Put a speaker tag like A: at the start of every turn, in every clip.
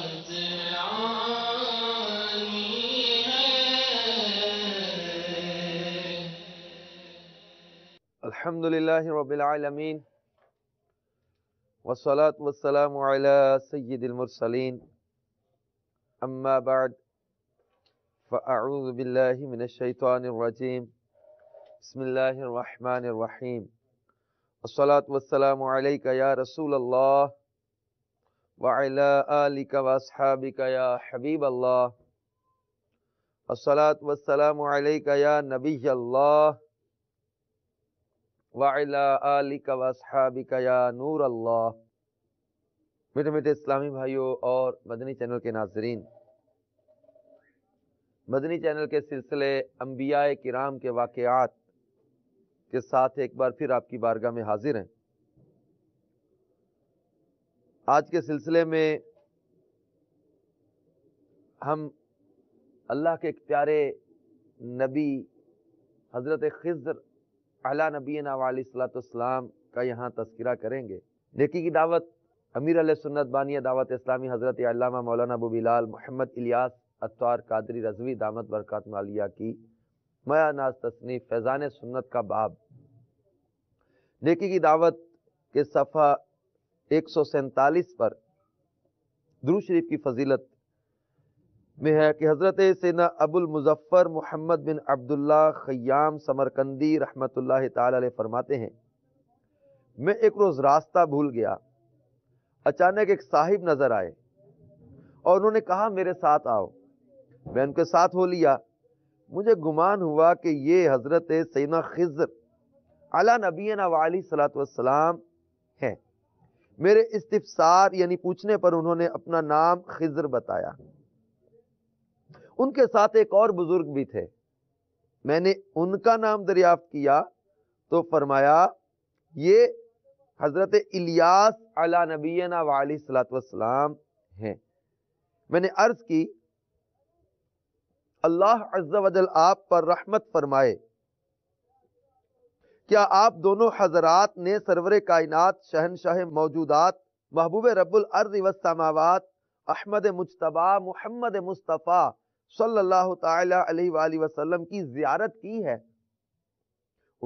A: الحمد لله رب العالمين والصلاة والسلام على سيد المرسلين أما بعد فأعوذ بالله من الشيطان الرجيم بسم الله الرحمن الرحيم الصلاة والسلام عليك يا رسول الله وعلى آلك يا حبيب الله الصلاة والسلام عليك يا نبي الله وعلى آلك وأصحابك يا نور الله میٹھے میٹھے اسلامی بھائیوں اور مدنی چینل کے ناظرین مدنی چینل کے سلسلے انبیاء کرام کے واقعات کے ساتھ ایک بار پھر آپ کی بارگاہ میں حاضر ہیں آج کے سلسلے میں ہم اللہ کے ایک پیارے نبی حضرت خضر اعلیٰ نبی علیہ السلام کا یہاں تذکرہ کریں گے نیکی کی دعوت امیر علیہ سنت بانی دعوت اسلامی حضرت علامہ مولانا ابو بلال محمد الیاس اتوار قادری رضوی دعوت برکات مالیہ کی میا ناز تصنیف فیضان سنت کا باب نیکی کی دعوت کے صفحہ سو سینتالیس پر درو شریف کی فضیلت میں ہے کہ حضرت سینا ابو المظفر محمد بن عبداللہ خیام سمرکندی رحمت اللہ تعالی علیہ فرماتے ہیں میں ایک روز راستہ بھول گیا اچانک ایک صاحب نظر آئے اور انہوں نے کہا میرے ساتھ آؤ میں ان کے ساتھ ہو لیا مجھے گمان ہوا کہ یہ حضرت سینا خزر علا نبی صلاۃ والسلام میرے استفسار یعنی پوچھنے پر انہوں نے اپنا نام خضر بتایا ان کے ساتھ ایک اور بزرگ بھی تھے میں نے ان کا نام دریافت کیا تو فرمایا یہ حضرت الیاس علی نبینہ والی صلاۃ وسلام ہیں میں نے عرض کی اللہ عز و جل آپ پر رحمت فرمائے کیا آپ دونوں حضرات نے سرور کائنات شہنشاہ موجودات محبوب رب الارض والسماوات احمد مجتبہ محمد مصطفیٰ صلی اللہ تعالی علیہ وآلہ وسلم کی زیارت کی ہے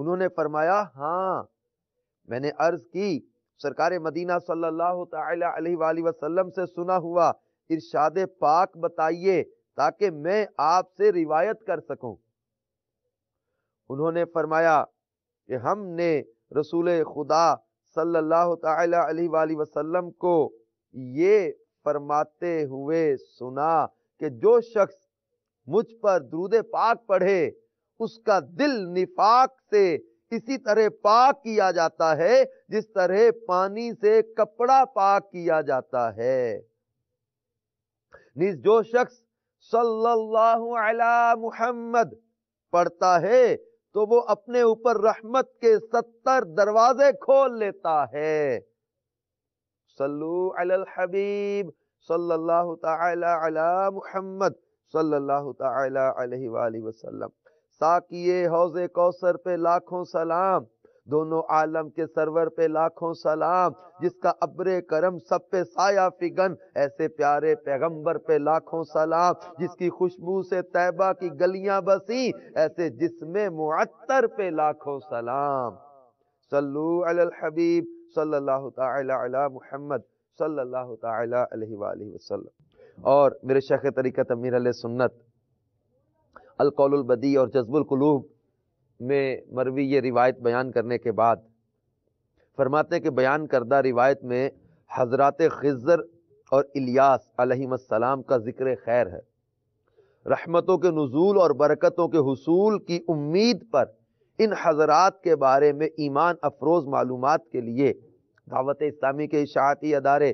A: انہوں نے فرمایا ہاں میں نے عرض کی سرکار مدینہ صلی اللہ تعالی علیہ وآلہ وسلم سے سنا ہوا ارشاد پاک بتائیے تاکہ میں آپ سے روایت کر سکوں انہوں نے فرمایا کہ ہم نے رسول خدا صلی اللہ تعالی علیہ وآلہ وسلم کو یہ فرماتے ہوئے سنا کہ جو شخص مجھ پر درود پاک پڑھے اس کا دل نفاق سے اسی طرح پاک کیا جاتا ہے جس طرح پانی سے کپڑا پاک کیا جاتا ہے نیز جو شخص صلی اللہ محمد پڑھتا ہے تو وہ اپنے اوپر رحمت کے ستر دروازے کھول لیتا ہے صلو علی الحبیب صلی اللہ تعالی علی محمد صلی اللہ تعالی علیہ وآلہ وسلم ساکیے حوض کوثر پہ لاکھوں سلام دونوں عالم کے سرور پہ لاکھوں سلام جس کا ابر کرم سب پہ سایہ فگن ایسے پیارے پیغمبر پہ لاکھوں سلام جس کی خوشبو سے طیبہ کی گلیاں بسی ایسے جسم معطر پہ لاکھوں سلام صلو علی الحبیب صلی اللہ تعالی علی محمد صلی اللہ تعالی علیہ وآلہ وسلم اور میرے شیخ طریقہ تمیر سنت القول البدی اور جذب القلوب میں مروی یہ روایت بیان کرنے کے بعد فرماتے کہ بیان کردہ روایت میں حضرات خضر اور الیاس علیہ السلام کا ذکر خیر ہے رحمتوں کے نزول اور برکتوں کے حصول کی امید پر ان حضرات کے بارے میں ایمان افروز معلومات کے لیے دعوت اسلامی کے اشاعتی ادارے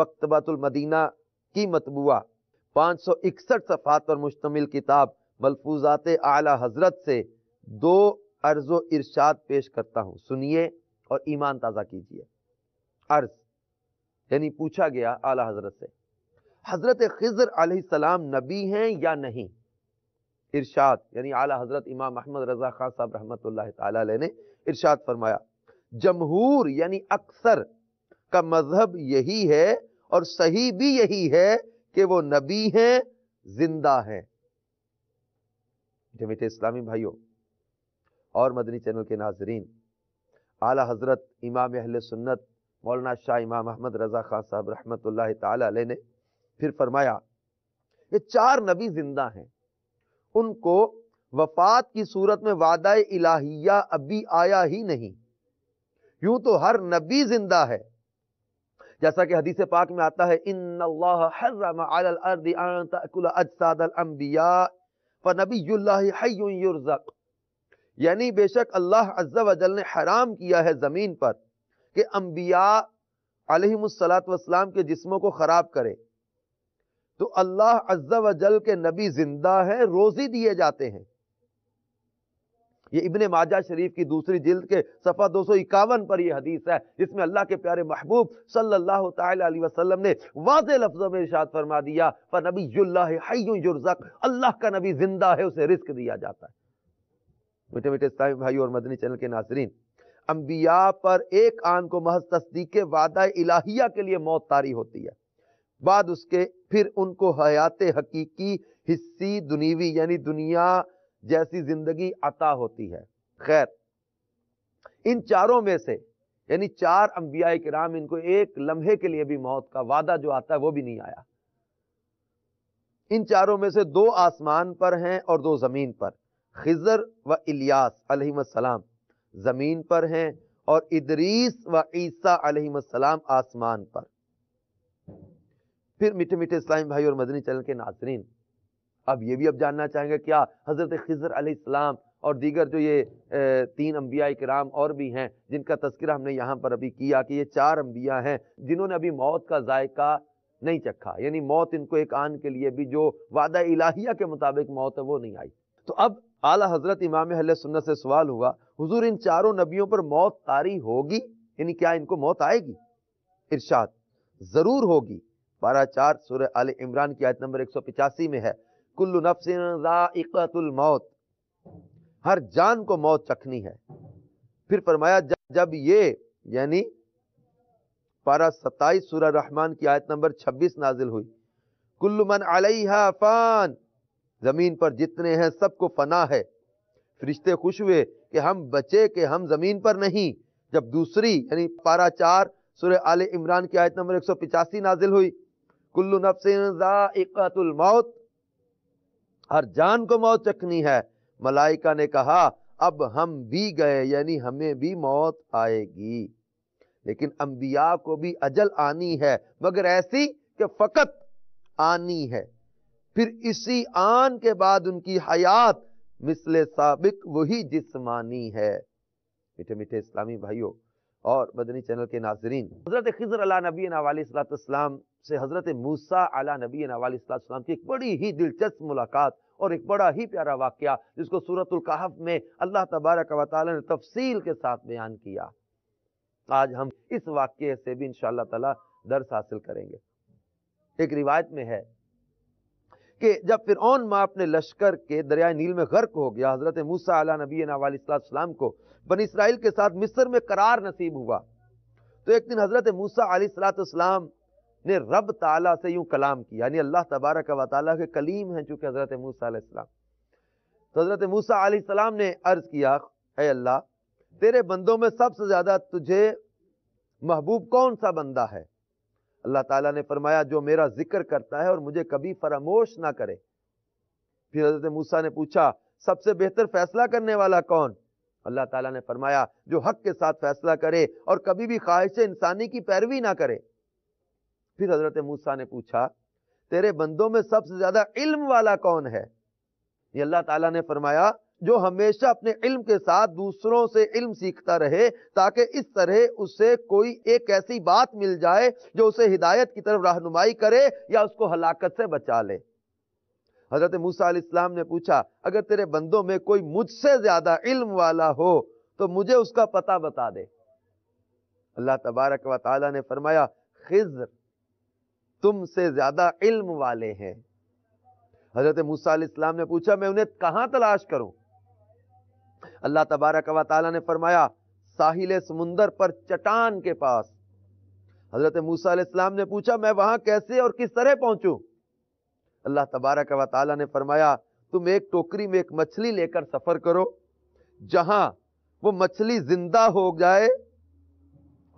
A: مکتبات المدینہ کی مطبوعہ پانچ سو اکسٹھ صفحات پر مشتمل کتاب ملفوظات اعلی حضرت سے دو عرض و ارشاد پیش کرتا ہوں سنیے اور ایمان تازہ کیجیے عرض یعنی پوچھا گیا اعلی حضرت سے حضرت خضر علیہ السلام نبی ہیں یا نہیں ارشاد یعنی اعلی حضرت امام احمد رضا خان صاحب رحمۃ اللہ تعالی ارشاد فرمایا جمہور یعنی اکثر کا مذہب یہی ہے اور صحیح بھی یہی ہے کہ وہ نبی ہیں زندہ ہیں جمعیت اسلامی بھائیوں اور مدنی چینل کے ناظرین اعلی حضرت امام اہل سنت مولانا شاہ امام احمد رضا خان صاحب رحمت اللہ تعالی علیہ نے پھر فرمایا یہ چار نبی زندہ ہیں ان کو وفات کی صورت میں وعدہ الہیہ ابھی آیا ہی نہیں یوں تو ہر نبی زندہ ہے جیسا کہ حدیث پاک میں آتا ہے ان ان اللہ اللہ حرم علی الارض تاکل اجساد الانبیاء فنبی حی یرزق یعنی بے شک اللہ عز و جل نے حرام کیا ہے زمین پر کہ انبیاء علیہ السلاۃ وسلام کے جسموں کو خراب کرے تو اللہ عز و جل کے نبی زندہ ہیں روزی دیے جاتے ہیں یہ ابن ماجہ شریف کی دوسری جلد کے صفحہ دو سو اکاون پر یہ حدیث ہے جس میں اللہ کے پیارے محبوب صلی اللہ تعالی علیہ وسلم نے واضح لفظوں میں ارشاد فرما دیا حی یرزق اللہ کا نبی زندہ ہے اسے رزق دیا جاتا ہے میٹھے میٹھے مدنی چینل کے ناظرین انبیاء پر ایک آن کو محض تصدیق وعدہ الہیہ کے لیے موت ہوتی ہے بعد اس کے پھر ان کو حیات حقیقی حصی دنیوی یعنی دنیا جیسی زندگی عطا ہوتی ہے خیر ان چاروں میں سے یعنی چار انبیاء کرام ان کو ایک لمحے کے لیے بھی موت کا وعدہ جو آتا ہے وہ بھی نہیں آیا ان چاروں میں سے دو آسمان پر ہیں اور دو زمین پر خضر و الیاس علیہ السلام زمین پر ہیں اور ادریس و عیسیٰ علیہ السلام آسمان پر پھر میٹھے میٹھے اسلام بھائی اور مدنی چلن کے ناظرین اب یہ بھی اب جاننا چاہیں گے کیا حضرت خضر علیہ السلام اور دیگر جو یہ تین انبیاء اکرام اور بھی ہیں جن کا تذکرہ ہم نے یہاں پر ابھی کیا کہ یہ چار انبیاء ہیں جنہوں نے ابھی موت کا ذائقہ نہیں چکھا یعنی موت ان کو ایک آن کے لیے بھی جو وعدہ الہیہ کے مطابق موت ہے وہ نہیں آئی تو اب اعلیٰ حضرت امام حل سنت سے سوال ہوا حضور ان چاروں نبیوں پر موت ہوگی یعنی کیا ان کو موت آئے گی ارشاد ضرور ہوگی بارہ چار سورہ عمران کی آیت نمبر ایک سو پچاسی میں ہے ہر جان کو موت چکھنی ہے پھر فرمایا جب یہ یعنی پارہ ستائیس سورہ رحمان کی آیت نمبر چھبیس نازل ہوئی کل من علیہ فان زمین پر جتنے ہیں سب کو فنا ہے فرشتے خوش ہوئے کہ ہم بچے کہ ہم زمین پر نہیں جب دوسری یعنی چار سورہ آل عمران کی آیت نمبر 185 نازل ہوئی کل نفس الموت ہر جان کو موت چکھنی ہے ملائکہ نے کہا اب ہم بھی گئے یعنی ہمیں بھی موت آئے گی لیکن انبیاء کو بھی اجل آنی ہے مگر ایسی کہ فقط آنی ہے پھر اسی آن کے بعد ان کی حیات مثل سابق وہی جسمانی ہے میٹھے میٹھے اسلامی بھائیوں اور بدنی چینل کے ناظرین حضرت خضر علیہ علیہ نبی سے حضرت علیہ علیہ نبی السلام کی ایک بڑی ہی دلچسپ ملاقات اور ایک بڑا ہی پیارا واقعہ جس کو سورت القحف میں اللہ تبارک و تعالی نے تفصیل کے ساتھ بیان کیا آج ہم اس واقعے سے بھی انشاءاللہ تعالی درس حاصل کریں گے ایک روایت میں ہے کہ جب فرعون ماں اپنے لشکر کے دریائے نیل میں غرق ہو گیا حضرت موسیٰ علیہ نبی علیہ السلام کو بن اسرائیل کے ساتھ مصر میں قرار نصیب ہوا تو ایک دن حضرت موسیٰ علیہ السلام نے رب تعالیٰ سے یوں کلام کی یعنی اللہ تبارک و تعالیٰ کے کلیم ہیں چونکہ حضرت موسیٰ علیہ السلام تو حضرت موسیٰ علیہ السلام نے عرض کیا اے اللہ تیرے بندوں میں سب سے زیادہ تجھے محبوب کون سا بندہ ہے اللہ تعالیٰ نے فرمایا جو میرا ذکر کرتا ہے اور مجھے کبھی فراموش نہ کرے پھر حضرت موسیٰ نے پوچھا سب سے بہتر فیصلہ کرنے والا کون اللہ تعالیٰ نے فرمایا جو حق کے ساتھ فیصلہ کرے اور کبھی بھی خواہش انسانی کی پیروی نہ کرے پھر حضرت موسیٰ نے پوچھا تیرے بندوں میں سب سے زیادہ علم والا کون ہے یہ اللہ تعالیٰ نے فرمایا جو ہمیشہ اپنے علم کے ساتھ دوسروں سے علم سیکھتا رہے تاکہ اس طرح اسے کوئی ایک ایسی بات مل جائے جو اسے ہدایت کی طرف رہنمائی کرے یا اس کو ہلاکت سے بچا لے حضرت موسیٰ علیہ السلام نے پوچھا اگر تیرے بندوں میں کوئی مجھ سے زیادہ علم والا ہو تو مجھے اس کا پتہ بتا دے اللہ تبارک و تعالی نے فرمایا خضر تم سے زیادہ علم والے ہیں حضرت موسیٰ علیہ السلام نے پوچھا میں انہیں کہاں تلاش کروں اللہ تبارک و تعالیٰ نے فرمایا ساحل سمندر پر چٹان کے پاس حضرت موسیٰ علیہ السلام نے پوچھا میں وہاں کیسے اور کس طرح پہنچوں اللہ تبارک و تعالی نے فرمایا تم ایک ٹوکری میں ایک مچھلی لے کر سفر کرو جہاں وہ مچھلی زندہ ہو جائے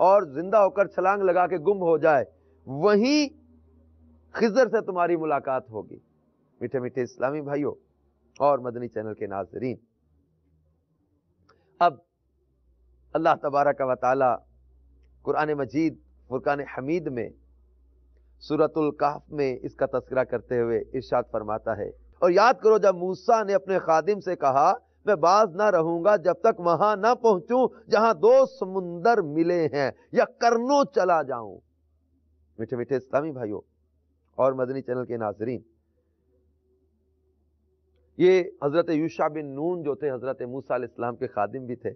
A: اور زندہ ہو کر چھلانگ لگا کے گم ہو جائے وہیں خزر سے تمہاری ملاقات ہوگی میٹھے میٹھے اسلامی بھائیوں اور مدنی چینل کے ناظرین اب اللہ تبارہ کا وطالہ قرآن مجید فرقان حمید میں صورت القحف میں اس کا تذکرہ کرتے ہوئے ارشاد فرماتا ہے اور یاد کرو جب موسا نے اپنے خادم سے کہا میں باز نہ رہوں گا جب تک وہاں نہ پہنچوں جہاں دو سمندر ملے ہیں یا کرنوں چلا جاؤں میٹھے میٹھے اسلامی بھائیوں اور مدنی چینل کے ناظرین یہ حضرت یوشا بن نون جو تھے حضرت موسیٰ علیہ السلام کے خادم بھی تھے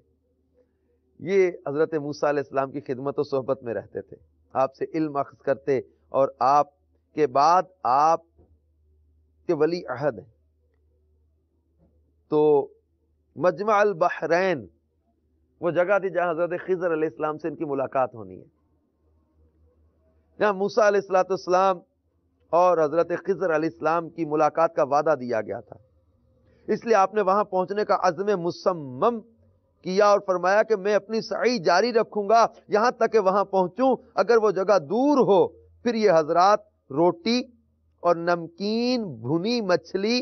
A: یہ حضرت موسیٰ علیہ السلام کی خدمت و صحبت میں رہتے تھے آپ سے علم اخذ کرتے اور آپ کے بعد آپ کے ولی عہد ہیں تو مجمع البحرین وہ جگہ تھی جہاں حضرت خضر علیہ السلام سے ان کی ملاقات ہونی ہے جہاں موسیٰ علیہ السلام اور حضرت خضر علیہ السلام کی ملاقات کا وعدہ دیا گیا تھا اس لیے آپ نے وہاں پہنچنے کا عزم مسمم کیا اور فرمایا کہ میں اپنی سعی جاری رکھوں گا یہاں تک کہ وہاں پہنچوں اگر وہ جگہ دور ہو پھر یہ حضرات روٹی اور نمکین بھنی مچھلی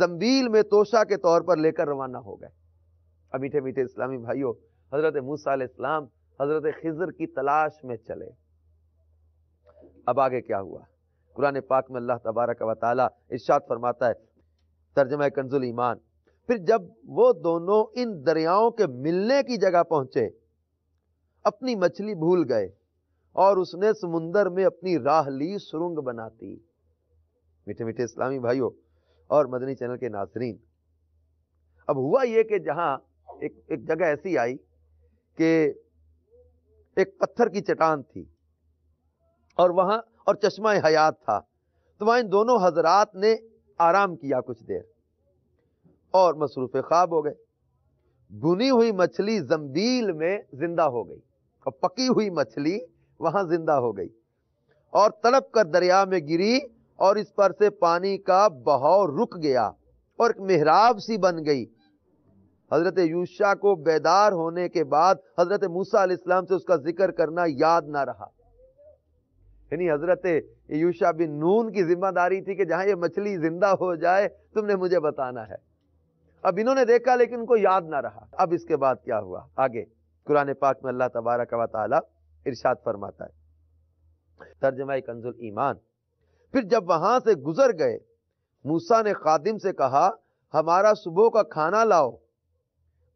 A: زمبیل میں توشا کے طور پر لے کر روانہ ہو گئے اب میٹھے میٹھے اسلامی بھائیوں حضرت موسیٰ علیہ السلام حضرت خضر کی تلاش میں چلے اب آگے کیا ہوا قرآن پاک میں اللہ تبارک و تعالی ارشاد فرماتا ہے ترجمہ کنزل ایمان پھر جب وہ دونوں ان دریاؤں کے ملنے کی جگہ پہنچے اپنی مچھلی بھول گئے اور اس نے سمندر میں اپنی راہ لی سرنگ بناتی میٹھے میٹھے اسلامی بھائیوں اور مدنی چینل کے ناظرین اب ہوا یہ کہ جہاں ایک جگہ ایسی آئی کہ ایک پتھر کی چٹان تھی اور وہاں اور چشمہ حیات تھا تو وہاں ان دونوں حضرات نے آرام کیا کچھ دیر اور مصروف خواب ہو گئے بنی ہوئی مچھلی زمبیل میں زندہ زندہ ہو ہو گئی گئی اور اور پکی ہوئی مچھلی وہاں تڑپ کر دریا میں گری اور اس پر سے پانی کا بہاؤ رک گیا اور ایک محراب سی بن گئی حضرت یوشا کو بیدار ہونے کے بعد حضرت موسا علیہ السلام سے اس کا ذکر کرنا یاد نہ رہا یعنی حضرت یوشا بن نون کی ذمہ داری تھی کہ جہاں یہ مچھلی زندہ ہو جائے تم نے مجھے بتانا ہے اب انہوں نے دیکھا لیکن ان کو یاد نہ رہا اب اس کے بعد کیا ہوا آگے قرآن پاک میں اللہ تبارک ترجمہ کنزل ایمان پھر جب وہاں سے گزر گئے موسا نے خادم سے کہا ہمارا صبح کا کھانا لاؤ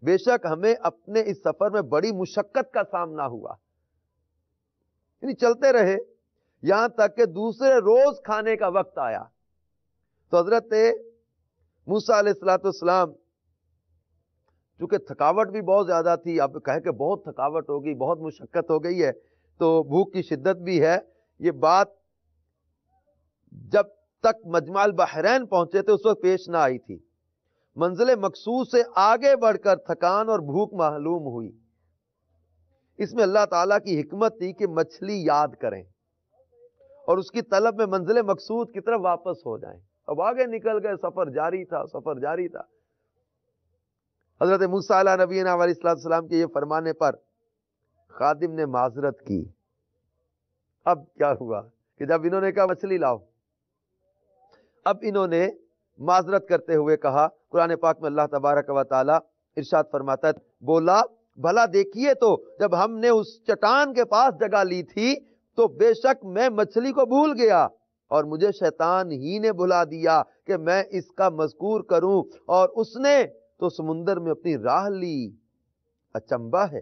A: بے شک ہمیں اپنے اس سفر میں بڑی مشقت کا سامنا ہوا یعنی چلتے رہے یہاں تک کہ دوسرے روز کھانے کا وقت آیا تو حضرت موسا علیہ السلاۃ السلام چونکہ تھکاوٹ بھی بہت زیادہ تھی اب کہہ کہ بہت تھکاوٹ ہوگی بہت مشقت ہو گئی ہے تو بھوک کی شدت بھی ہے یہ بات جب تک مجمال بحرین پہنچے تھے اس وقت پیش نہ آئی تھی منزل مقصود سے آگے بڑھ کر تھکان اور بھوک معلوم ہوئی اس میں اللہ تعالیٰ کی حکمت تھی کہ مچھلی یاد کریں اور اس کی طلب میں منزل مقصود کی طرف واپس ہو جائیں اب آگے نکل گئے سفر جاری تھا سفر جاری تھا حضرت علیہ علیہ السلام کے یہ فرمانے پر خادم نے معذرت کی اب کیا ہوا کہ جب انہوں نے کہا مچھلی لاؤ اب انہوں نے معذرت کرتے ہوئے کہا قرآن پاک میں اللہ تبارک و تعالی ارشاد فرماتا ہے بولا بھلا دیکھیے تو جب ہم نے اس چٹان کے پاس جگہ لی تھی تو بے شک میں مچھلی کو بھول گیا اور مجھے شیطان ہی نے بھلا دیا کہ میں اس کا مذکور کروں اور اس نے تو سمندر میں اپنی راہ لی اچمبا ہے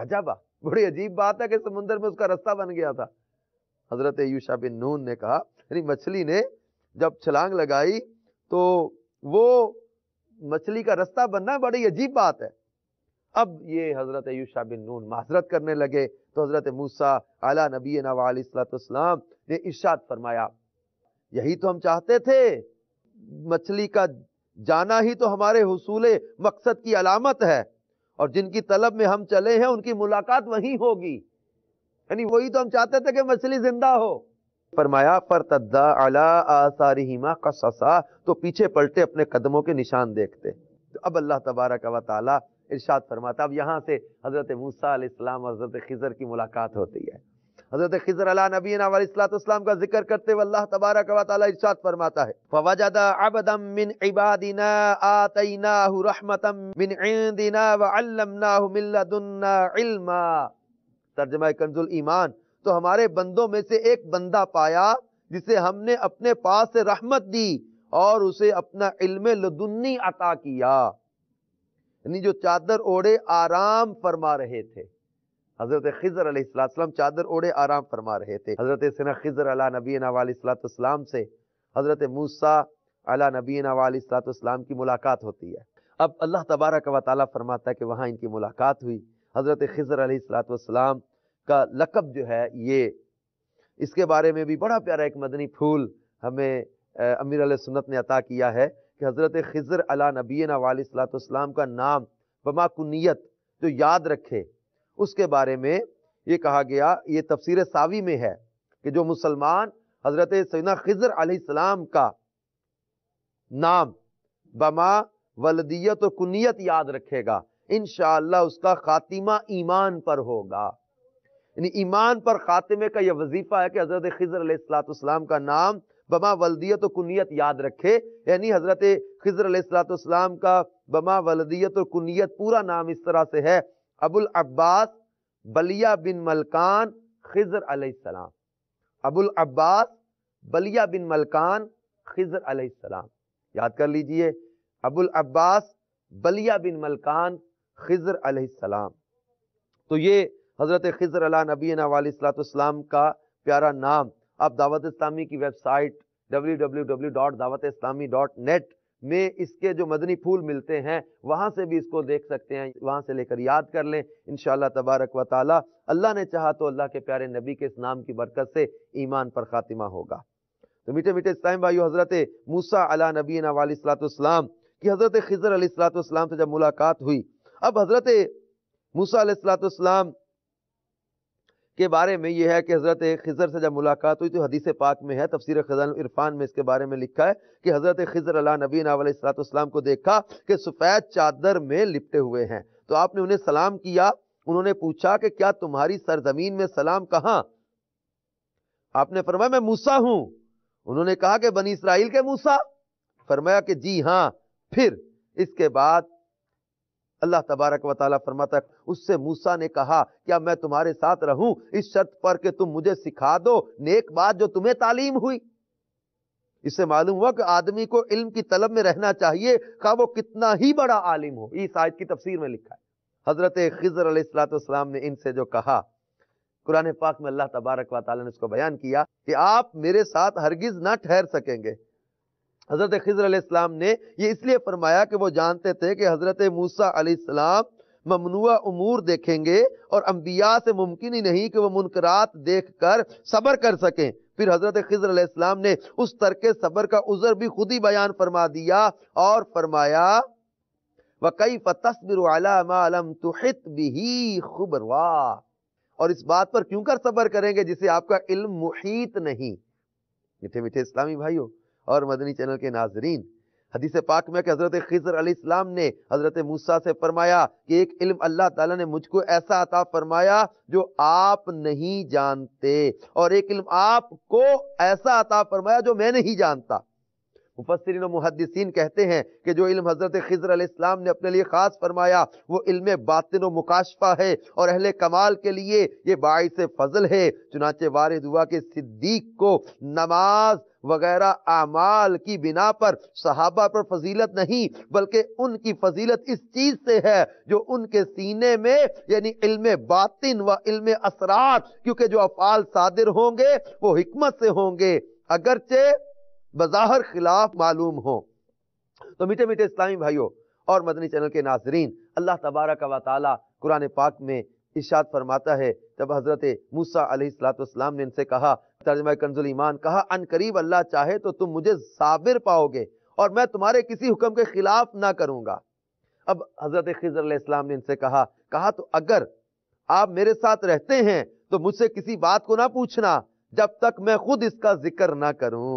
A: عجبا بڑی عجیب بات ہے کہ سمندر میں اس کا رستہ بن گیا تھا حضرت یوشا بن نون نے کہا یعنی مچھلی نے جب چھلانگ لگائی تو وہ مچھلی کا رستہ بننا بڑی عجیب بات ہے اب یہ حضرت یوشا بن نون معذرت کرنے لگے تو حضرت موسا اعلیٰ نبی نو السلۃ السلام نے ارشاد فرمایا یہی تو ہم چاہتے تھے مچھلی کا جانا ہی تو ہمارے حصول مقصد کی علامت ہے اور جن کی طلب میں ہم چلے ہیں ان کی ملاقات وہی ہوگی یعنی وہی تو ہم چاہتے تھے کہ مچھلی زندہ ہو فرمایا فرتدا قصصا تو پیچھے پلٹے اپنے قدموں کے نشان دیکھتے اب اللہ تبارک و تعالیٰ ارشاد فرماتا اب یہاں سے حضرت موسیٰ علیہ السلام اور حضرت خضر کی ملاقات ہوتی ہے حضرت خضر علیہ نبی علیہ السلام کا ذکر کرتے ہوئے اللہ تبارک و تعالی ارشاد فرماتا ہے فوجد عبدا من عبادنا آتیناہ رحمتا من عندنا وعلمناہ من لدنا علما ترجمہ کنزل ایمان تو ہمارے بندوں میں سے ایک بندہ پایا جسے ہم نے اپنے پاس سے رحمت دی اور اسے اپنا علم لدنی عطا کیا یعنی جو چادر اوڑے آرام فرما رہے تھے حضرت خضر علیہ السلام چادر اوڑے آرام فرما رہے تھے حضرت خضر علیہ نبی علیہ السلام سے حضرت موسیٰ علیہ نبی السلام کی ملاقات ہوتی ہے اب اللہ تبارہ کا وطالہ فرماتا ہے کہ وہاں ان کی ملاقات ہوئی حضرت خضر علیہ السلام کا لقب جو ہے یہ اس کے بارے میں بھی بڑا پیارا ایک مدنی پھول ہمیں امیر علیہ سنت نے عطا کیا ہے کہ حضرت خضر علی نبینا علیہ صلاۃ السلام کا نام بما کنیت جو یاد رکھے اس کے بارے میں یہ کہا گیا یہ تفسیر ساوی میں ہے کہ جو مسلمان حضرت سینا خضر علیہ السلام کا نام بما ولدیت اور کنیت یاد رکھے گا انشاءاللہ اس کا خاتمہ ایمان پر ہوگا یعنی ایمان پر خاتمے کا یہ وظیفہ ہے کہ حضرت خضر علیہ السلاۃ السلام کا نام بما ولدیت و کنیت یاد رکھے یعنی حضرت خضر علیہ السلام کا بما ولدیت اور کنیت پورا نام اس طرح سے ہے ابو العباس بلیہ بن ملکان خضر علیہ السلام ابو العباس بلیہ بن ملکان خضر علیہ السلام یاد کر لیجئے ابو العباس بلیہ بن ملکان خضر علیہ السلام تو یہ حضرت خضر علیہ نبی علیہ السلات و السلام کا پیارا نام آپ دعوت اسلامی کی ویب سائٹ ڈبلو ڈاٹ دعوت اسلامی ڈاٹ نیٹ میں اس کے جو مدنی پھول ملتے ہیں وہاں سے بھی اس کو دیکھ سکتے ہیں وہاں سے لے کر یاد کر لیں انشاءاللہ تبارک و تعالی اللہ نے چاہا تو اللہ کے پیارے نبی کے اس نام کی برکت سے ایمان پر خاتمہ ہوگا تو میٹھے میٹھے اسلام بھائیو حضرت موسا علیہ نبی علیہ السلاۃ السلام کی حضرت خضر علیہ السلاۃ اسلام سے جب ملاقات ہوئی اب حضرت موسا علیہ السلاۃ اسلام کے بارے میں یہ ہے کہ حضرت خضر سے جب ملاقات ہوئی تو حدیث پاک میں ہے تفسیر خزان عرفان میں اس کے بارے میں لکھا ہے کہ حضرت خضر اللہ نبی علیہ السلاۃ کو دیکھا کہ سفید چادر میں لپٹے ہوئے ہیں تو آپ نے انہیں سلام کیا انہوں نے پوچھا کہ کیا تمہاری سرزمین میں سلام کہاں آپ نے فرمایا میں موسا ہوں انہوں نے کہا کہ بنی اسرائیل کے موسا فرمایا کہ جی ہاں پھر اس کے بعد اللہ تبارک و تعالیٰ فرماتا ہے اس سے نے کہا کہ میں تمہارے ساتھ رہوں اس شرط پر کہ تم مجھے سکھا دو نیک بات جو تمہیں تعلیم ہوئی اس سے معلوم ہوا کہ آدمی کو علم کی طلب میں رہنا چاہیے وہ کتنا ہی بڑا عالم ہو اس آیت کی تفسیر میں لکھا ہے حضرت خضر علیہ السلام نے ان سے جو کہا قرآن پاک میں اللہ تبارک و تعالیٰ نے اس کو بیان کیا کہ آپ میرے ساتھ ہرگز نہ ٹھہر سکیں گے حضرت خضر علیہ السلام نے یہ اس لیے فرمایا کہ وہ جانتے تھے کہ حضرت موسیٰ علیہ السلام ممنوع امور دیکھیں گے اور انبیاء سے ممکن ہی نہیں کہ وہ منکرات دیکھ کر صبر کر سکیں پھر حضرت خضر علیہ السلام نے اس ترک صبر کا عذر بھی خود ہی بیان فرما دیا اور فرمایا وَكَيْفَ تَصْبِرُ عَلَى مَا لَمْ بِهِ خُبْرَوَا اور اس بات پر کیوں کر صبر کریں گے جسے آپ کا علم محیط نہیں میٹھے میٹھے اسلامی بھائیو اور مدنی چینل کے ناظرین حدیث پاک میں کہ حضرت خضر علیہ السلام نے حضرت موسیٰ سے فرمایا کہ ایک علم اللہ تعالیٰ نے مجھ کو ایسا عطا فرمایا جو آپ نہیں جانتے اور ایک علم آپ کو ایسا عطا فرمایا جو میں نہیں جانتا مفسرین و محدثین کہتے ہیں کہ جو علم حضرت خضر علیہ السلام نے اپنے خاص فرمایا وہ علم باطن و مکاشفہ ہے اور اہل کمال کے لیے نماز وغیرہ اعمال کی بنا پر صحابہ پر فضیلت نہیں بلکہ ان کی فضیلت اس چیز سے ہے جو ان کے سینے میں یعنی علم باطن و علم اثرات کیونکہ جو افعال صادر ہوں گے وہ حکمت سے ہوں گے اگرچہ بظاہر خلاف معلوم ہو تو میٹھے میٹھے اسلامی بھائیوں اور مدنی چینل کے ناظرین اللہ تبارک و تعالی قرآن پاک میں ارشاد فرماتا ہے جب حضرت موسیٰ علیہ السلام نے ان ان سے کہا کہا ترجمہ ایمان قریب اللہ چاہے تو تم مجھے صابر پاؤ گے اور میں تمہارے کسی حکم کے خلاف نہ کروں گا اب حضرت خضر علیہ السلام نے ان سے کہا کہا تو اگر آپ میرے ساتھ رہتے ہیں تو مجھ سے کسی بات کو نہ پوچھنا جب تک میں خود اس کا ذکر نہ کروں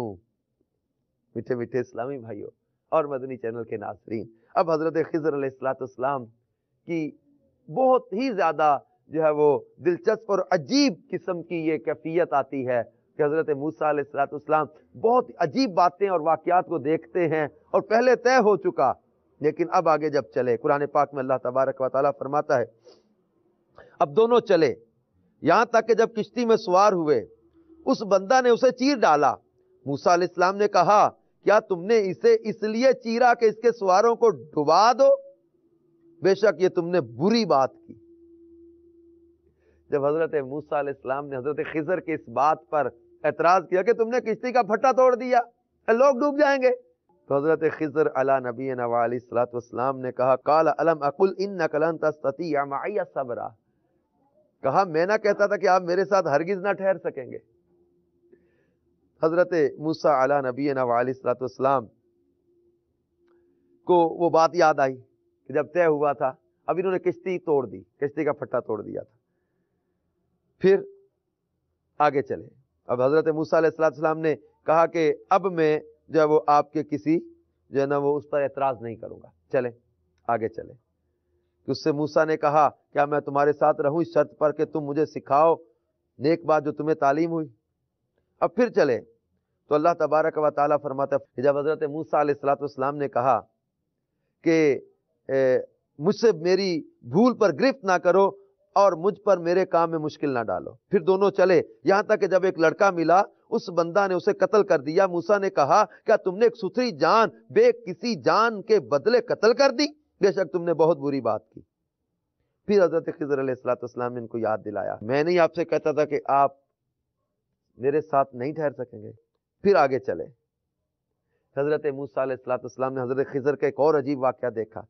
A: میٹھے میٹھے اسلامی بھائیوں اور مدنی چینل کے ناظرین اب حضرت خضر علیہ السلام کی بہت ہی زیادہ جو ہے وہ دلچسپ اور عجیب قسم کی یہ کیفیت آتی ہے کہ حضرت علیہ السلام بہت عجیب باتیں اور واقعات کو دیکھتے ہیں اور پہلے طے ہو چکا لیکن اب آگے جب چلے قرآن پاک میں اللہ تبارک و تعالیٰ فرماتا ہے اب دونوں چلے یہاں تک کہ جب کشتی میں سوار ہوئے اس بندہ نے اسے چیر ڈالا موسا علیہ السلام نے کہا کیا تم نے اسے اس لیے چیرا کہ اس کے سواروں کو ڈبا دو بے شک یہ تم نے بری بات کی جب حضرت موسا علیہ السلام نے حضرت خزر کے اس بات پر اعتراض کیا کہ تم نے کشتی کا پھٹا توڑ دیا لوگ ڈوب جائیں گے تو حضرت خزر علی نبی سلط والسلام نے کہا کالا سب صبرا کہا میں نہ کہتا تھا کہ آپ میرے ساتھ ہرگز نہ ٹھہر سکیں گے حضرت موسا علیہ نبی علیہ صلاۃ والسلام کو وہ بات یاد آئی کہ جب طے ہوا تھا اب انہوں نے کشتی توڑ دی کشتی کا پھٹا توڑ دیا تھا پھر آگے چلے اب حضرت موسا علیہ السلام السلام نے کہا کہ اب میں جو ہے وہ آپ کے کسی جو ہے نا وہ اس پر اعتراض نہیں کروں گا چلے آگے چلے اس سے موسا نے کہا کیا میں تمہارے ساتھ رہوں اس شرط پر کہ تم مجھے سکھاؤ نیک بات جو تمہیں تعلیم ہوئی اب پھر چلے تو اللہ تبارک و تعالیٰ فرماتا ہے جب حضرت موسا علیہ نے کہا کہ مجھ سے میری بھول پر گرفت نہ کرو اور مجھ پر میرے کام میں مشکل نہ ڈالو پھر دونوں چلے یہاں تک کہ جب ایک لڑکا ملا اس بندہ نے اسے قتل کر دیا موسا نے کہا کیا تم نے ایک ستھری جان بے کسی جان کے بدلے قتل کر دی بے شک تم نے بہت بری بات کی پھر حضرت خضر علیہ السلام نے ان کو یاد دلایا میں نہیں آپ سے کہتا تھا کہ آپ میرے ساتھ نہیں ٹھہر سکیں گے پھر آگے چلے حضرت علیہ نے حضرت خزر کا ایک اور عجیب واقعہ دیکھا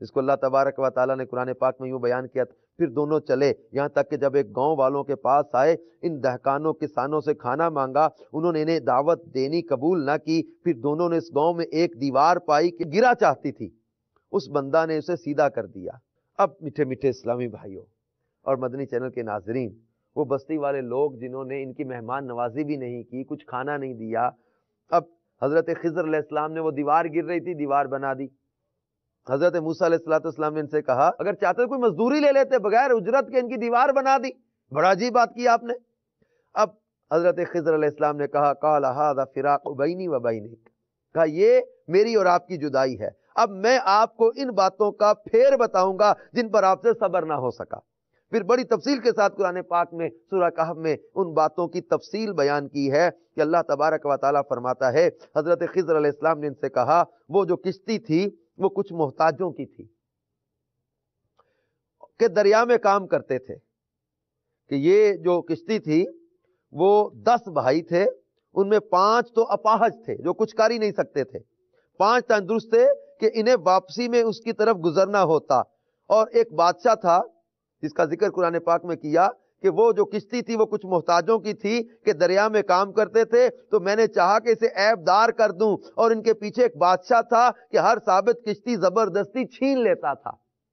A: جس کو اللہ تبارک و تعالیٰ نے قرآن پاک میں یوں بیان کیا پھر دونوں چلے یہاں تک کہ جب ایک گاؤں والوں کے پاس آئے ان دہکانوں کسانوں سے کھانا مانگا انہوں نے انہیں دعوت دینی قبول نہ کی پھر دونوں نے اس گاؤں میں ایک دیوار پائی کہ گرا چاہتی تھی اس بندہ نے اسے سیدھا کر دیا اب میٹھے میٹھے اسلامی بھائیوں اور مدنی چینل کے ناظرین وہ بستی والے لوگ جنہوں نے ان کی مہمان نوازی بھی نہیں کی کچھ کھانا نہیں دیا اب حضرت خضر علیہ السلام نے وہ دیوار گر رہی تھی دیوار بنا دی حضرت موسیٰ علیہ السلام نے ان سے کہا اگر چاہتے کوئی مزدوری لے لیتے بغیر اجرت کے ان کی دیوار بنا دی بڑا عجیب بات کی آپ نے اب حضرت خضر علیہ السلام نے کہا فراق بینی و بینی کہا یہ میری اور آپ کی جدائی ہے اب میں آپ کو ان باتوں کا پھیر بتاؤں گا جن پر آپ سے صبر نہ ہو سکا پھر بڑی تفصیل کے ساتھ قرآن پاک میں سورہ میں ان باتوں کی تفصیل بیان کی ہے کہ اللہ تبارک و تعالیٰ فرماتا ہے حضرت خضر علیہ السلام نے ان سے کہا وہ جو کشتی تھی وہ کچھ محتاجوں کی تھی کہ دریا میں کام کرتے تھے کہ یہ جو کشتی تھی وہ دس بھائی تھے ان میں پانچ تو اپاہج تھے جو کچھ کر ہی نہیں سکتے تھے پانچ تندرست تھے کہ انہیں واپسی میں اس کی طرف گزرنا ہوتا اور ایک بادشاہ تھا جس کا ذکر قرآن پاک میں کیا کہ وہ جو کشتی تھی وہ کچھ محتاجوں کی تھی کہ دریا میں کام کرتے تھے تو میں نے چاہا کہ اسے عیب دار کر دوں اور ان کے پیچھے ایک بادشاہ تھا کہ ہر ثابت کشتی زبردستی چھین لیتا تھا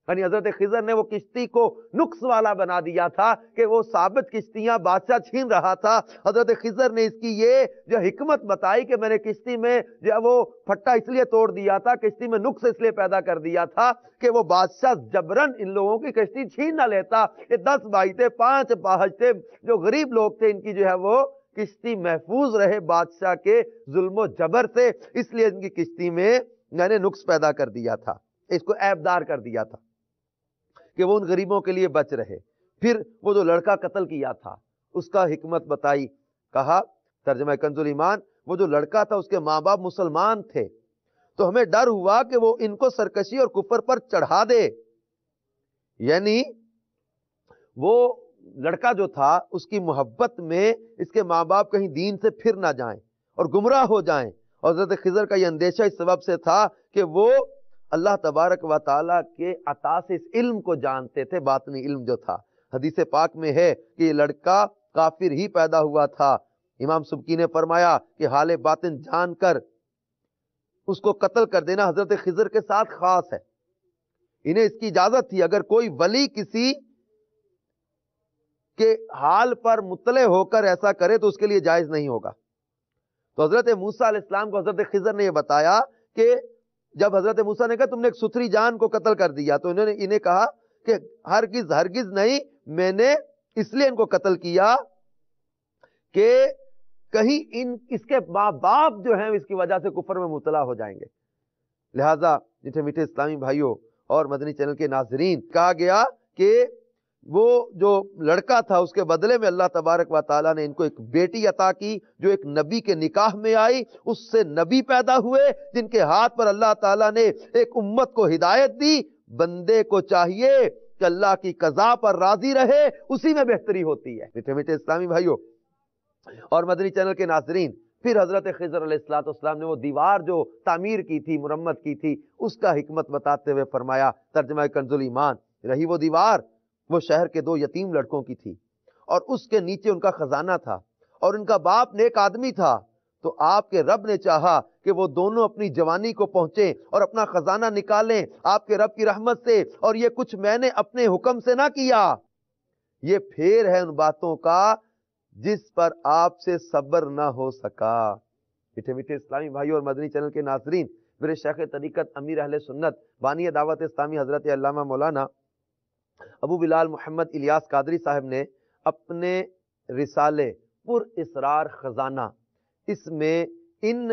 A: یعنی حضرت خضر نے وہ کشتی کو نقص والا بنا دیا تھا کہ وہ ثابت کشتیاں بادشاہ چھین رہا تھا حضرت خضر نے اس کی یہ جو حکمت بتائی کہ میں نے کشتی میں جو وہ پھٹا اس لیے توڑ دیا تھا کشتی میں نقص اس لیے پیدا کر دیا تھا کہ وہ بادشاہ جبرن ان لوگوں کی کشتی چھین نہ لیتا یہ دس بھائی تھے پانچ باج تھے جو غریب لوگ تھے ان کی جو ہے وہ کشتی محفوظ رہے بادشاہ کے ظلم و جبر سے اس لیے ان کی کشتی میں میں نے نقص پیدا کر دیا تھا اس کو ایبدار کر دیا تھا کہ وہ ان غریبوں کے لیے بچ رہے پھر وہ جو لڑکا قتل کیا تھا اس کا حکمت بتائی کہا ترجمہ کنز ایمان وہ جو لڑکا تھا اس کے ماں باپ مسلمان تھے تو ہمیں ڈر ہوا کہ وہ ان کو سرکشی اور کپر پر چڑھا دے یعنی وہ لڑکا جو تھا اس کی محبت میں اس کے ماں باپ کہیں دین سے پھر نہ جائیں اور گمراہ ہو جائیں اور حضرت خضر کا یہ اندیشہ اس سبب سے تھا کہ وہ اللہ تبارک و تعالیٰ کے عطا سے اس علم کو جانتے تھے باطنی علم جو تھا حدیث پاک میں ہے کہ یہ لڑکا کافر ہی پیدا ہوا تھا امام سبکی نے فرمایا کہ حال باطن جان کر اس کو قتل کر دینا حضرت خضر کے ساتھ خاص ہے انہیں اس کی اجازت تھی اگر کوئی ولی کسی کے حال پر مطلع ہو کر ایسا کرے تو اس کے لیے جائز نہیں ہوگا تو حضرت علیہ السلام کو حضرت خضر نے یہ بتایا کہ جب حضرت موسا نے کہا تم نے ایک جان کو قتل کر دیا تو انہوں نے انہیں کہا کہ ہرگز ہرگز نہیں میں نے اس لیے ان کو قتل کیا کہ کہیں ان اس کے ماں باپ جو ہیں اس کی وجہ سے کفر میں مبتلا ہو جائیں گے لہذا میٹھے میٹھے اسلامی بھائیوں اور مدنی چینل کے ناظرین کہا گیا کہ وہ جو لڑکا تھا اس کے بدلے میں اللہ تبارک و تعالیٰ نے ان کو ایک بیٹی عطا کی جو ایک نبی کے نکاح میں آئی اس سے نبی پیدا ہوئے جن کے ہاتھ پر اللہ تعالیٰ نے ایک امت کو ہدایت دی بندے کو چاہیے کہ اللہ کی قضا پر راضی رہے اسی میں بہتری ہوتی ہے میٹھے میٹھے اسلامی بھائیوں اور مدنی چینل کے ناظرین پھر حضرت خضر علیہ السلاۃ والسلام نے وہ دیوار جو تعمیر کی تھی مرمت کی تھی اس کا حکمت بتاتے ہوئے فرمایا ترجمہ کنزل ایمان رہی وہ دیوار وہ شہر کے دو یتیم لڑکوں کی تھی اور اس کے نیچے ان کا خزانہ تھا اور ان کا باپ نیک آدمی تھا تو آپ کے رب نے چاہا کہ وہ دونوں اپنی جوانی کو پہنچیں اور اپنا خزانہ نکالیں آپ کے رب کی رحمت سے اور یہ کچھ میں نے اپنے حکم سے نہ کیا یہ پھیر ہے ان باتوں کا جس پر آپ سے صبر نہ ہو سکا میٹھے میٹھے اسلامی بھائی اور مدنی چینل کے ناظرین میرے شیخ طریقت امیر اہل سنت بانی دعوت اسلامی حضرت علامہ مولانا ابو بلال محمد الیاس قادری صاحب نے اپنے رسالے پر اسرار خزانہ اس میں ان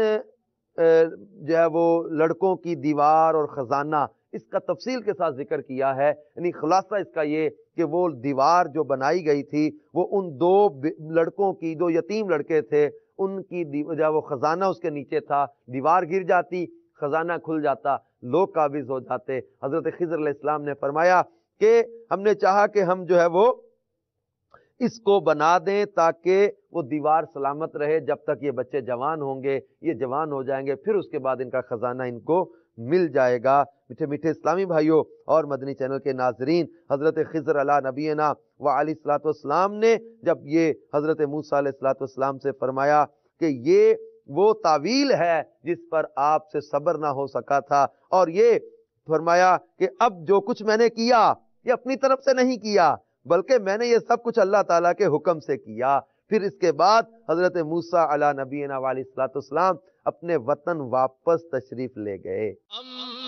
A: جو ہے وہ لڑکوں کی دیوار اور خزانہ اس کا تفصیل کے ساتھ ذکر کیا ہے یعنی خلاصہ اس کا یہ کہ وہ دیوار جو بنائی گئی تھی وہ ان دو لڑکوں کی جو یتیم لڑکے تھے ان کی جو وہ خزانہ اس کے نیچے تھا دیوار گر جاتی خزانہ کھل جاتا لوگ قابض ہو جاتے حضرت خضر علیہ السلام نے فرمایا کہ ہم نے چاہا کہ ہم جو ہے وہ اس کو بنا دیں تاکہ وہ دیوار سلامت رہے جب تک یہ بچے جوان ہوں گے یہ جوان ہو جائیں گے پھر اس کے بعد ان کا خزانہ ان کو مل جائے گا میٹھے میٹھے اسلامی بھائیوں اور مدنی چینل کے ناظرین حضرت خضر علیہ نبینا و علی صلاۃ والسلام نے جب یہ حضرت موس علیہ السلاۃ والسلام سے فرمایا کہ یہ وہ تعویل ہے جس پر آپ سے صبر نہ ہو سکا تھا اور یہ فرمایا کہ اب جو کچھ میں نے کیا یہ اپنی طرف سے نہیں کیا بلکہ میں نے یہ سب کچھ اللہ تعالیٰ کے حکم سے کیا پھر اس کے بعد حضرت موسا اللہ علیہ والسلام اپنے وطن واپس تشریف لے گئے